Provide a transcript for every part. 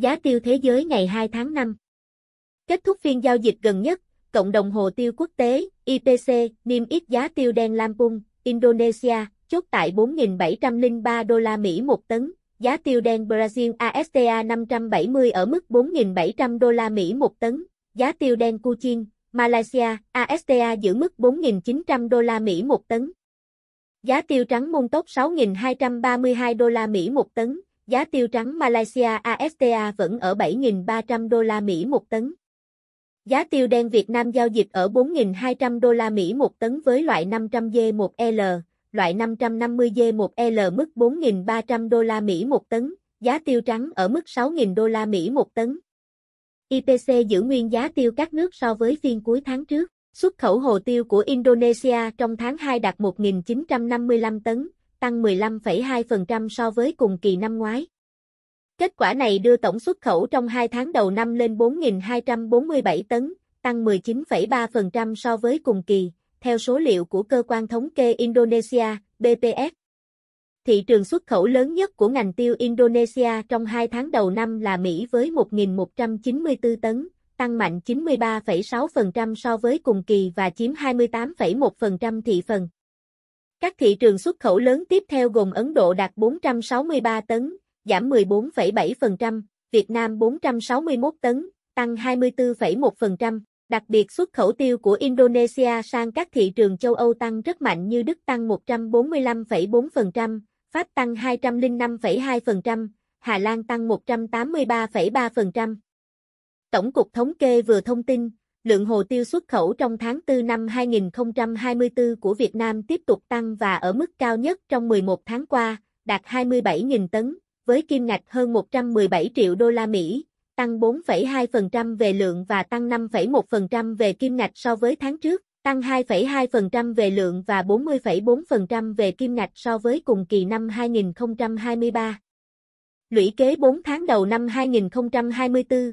Giá tiêu thế giới ngày 2 tháng 5 Kết thúc phiên giao dịch gần nhất, Cộng đồng Hồ tiêu Quốc tế, IPC, niêm yết giá tiêu đen Lampung, Indonesia, chốt tại 4.703 đô la Mỹ một tấn, giá tiêu đen Brazil ASTA 570 ở mức 4.700 đô la Mỹ một tấn, giá tiêu đen Kuching, Malaysia, ASTA giữ mức 4.900 đô la Mỹ một tấn. Giá tiêu trắng môn tốc 6.232 đô la Mỹ một tấn, Giá tiêu trắng Malaysia ASTA vẫn ở 7.300 đô la Mỹ một tấn. Giá tiêu đen Việt Nam giao dịch ở 4.200 đô la Mỹ một tấn với loại 500 G1L, loại 550 G1L mức 4.300 đô la Mỹ một tấn, giá tiêu trắng ở mức 6.000 đô la Mỹ một tấn. IPC giữ nguyên giá tiêu các nước so với phiên cuối tháng trước. Xuất khẩu hồ tiêu của Indonesia trong tháng 2 đạt 1.955 tấn, tăng 15,2% so với cùng kỳ năm ngoái. Kết quả này đưa tổng xuất khẩu trong 2 tháng đầu năm lên 4.247 tấn, tăng 19,3% so với cùng kỳ, theo số liệu của Cơ quan Thống kê Indonesia, BPS. Thị trường xuất khẩu lớn nhất của ngành tiêu Indonesia trong 2 tháng đầu năm là Mỹ với 1.194 tấn, tăng mạnh 93,6% so với cùng kỳ và chiếm 28,1% thị phần. Các thị trường xuất khẩu lớn tiếp theo gồm Ấn Độ đạt 463 tấn, giảm 14,7%, Việt Nam 461 tấn, tăng 24,1%. Đặc biệt xuất khẩu tiêu của Indonesia sang các thị trường châu Âu tăng rất mạnh như Đức tăng 145,4%, Pháp tăng 205,2%, Hà Lan tăng 183,3%. Tổng cục Thống kê vừa thông tin, lượng hồ tiêu xuất khẩu trong tháng 4 năm 2024 của Việt Nam tiếp tục tăng và ở mức cao nhất trong 11 tháng qua, đạt 27.000 tấn, với kim ngạch hơn 117 triệu đô la Mỹ, tăng 4,2% về lượng và tăng 5,1% về kim ngạch so với tháng trước, tăng 2,2% về lượng và 40,4% về kim ngạch so với cùng kỳ năm 2023. Lũy kế 4 tháng đầu năm 2024,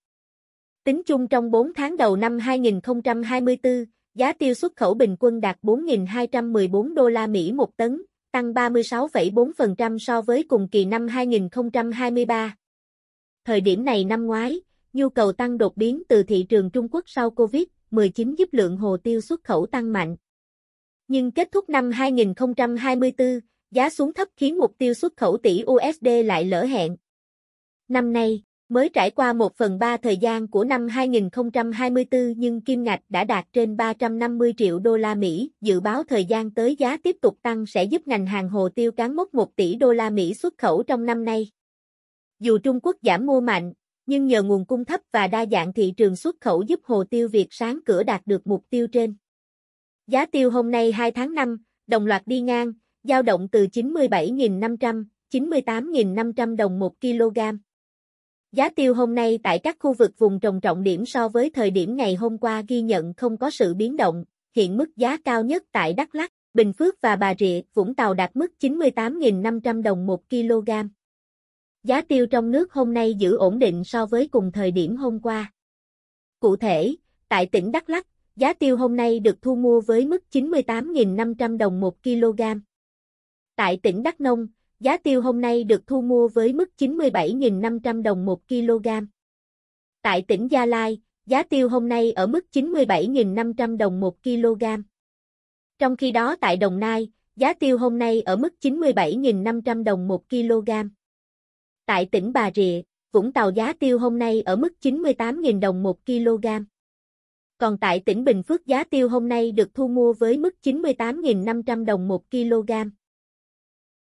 Tính chung trong 4 tháng đầu năm 2024, giá tiêu xuất khẩu bình quân đạt 4.214 đô la Mỹ một tấn, tăng 36,4% so với cùng kỳ năm 2023. Thời điểm này năm ngoái, nhu cầu tăng đột biến từ thị trường Trung Quốc sau Covid-19 giúp lượng hồ tiêu xuất khẩu tăng mạnh. Nhưng kết thúc năm 2024, giá xuống thấp khiến mục tiêu xuất khẩu tỷ USD lại lỡ hẹn. Năm nay, Mới trải qua 1 phần 3 thời gian của năm 2024 nhưng kim ngạch đã đạt trên 350 triệu đô la Mỹ, dự báo thời gian tới giá tiếp tục tăng sẽ giúp ngành hàng hồ tiêu cán mốc 1 tỷ đô la Mỹ xuất khẩu trong năm nay. Dù Trung Quốc giảm mua mạnh, nhưng nhờ nguồn cung thấp và đa dạng thị trường xuất khẩu giúp hồ tiêu Việt sáng cửa đạt được mục tiêu trên. Giá tiêu hôm nay 2 tháng 5, đồng loạt đi ngang, giao động từ 97.500, 98.500 đồng 1 kg. Giá tiêu hôm nay tại các khu vực vùng trồng trọng điểm so với thời điểm ngày hôm qua ghi nhận không có sự biến động, hiện mức giá cao nhất tại Đắk Lắk, Bình Phước và Bà Rịa, Vũng Tàu đạt mức 98.500 đồng 1 kg. Giá tiêu trong nước hôm nay giữ ổn định so với cùng thời điểm hôm qua. Cụ thể, tại tỉnh Đắk Lắk, giá tiêu hôm nay được thu mua với mức 98.500 đồng 1 kg. Tại tỉnh Đắk Nông, Giá tiêu hôm nay được thu mua với mức 97.500 đồng 1 kg. Tại tỉnh Gia Lai, giá tiêu hôm nay ở mức 97.500 đồng 1 kg. Trong khi đó tại Đồng Nai, giá tiêu hôm nay ở mức 97.500 đồng 1 kg. Tại tỉnh Bà Rịa, Vũng Tàu giá tiêu hôm nay ở mức 98.000 đồng 1 kg. Còn tại tỉnh Bình Phước giá tiêu hôm nay được thu mua với mức 98.500 đồng 1 kg.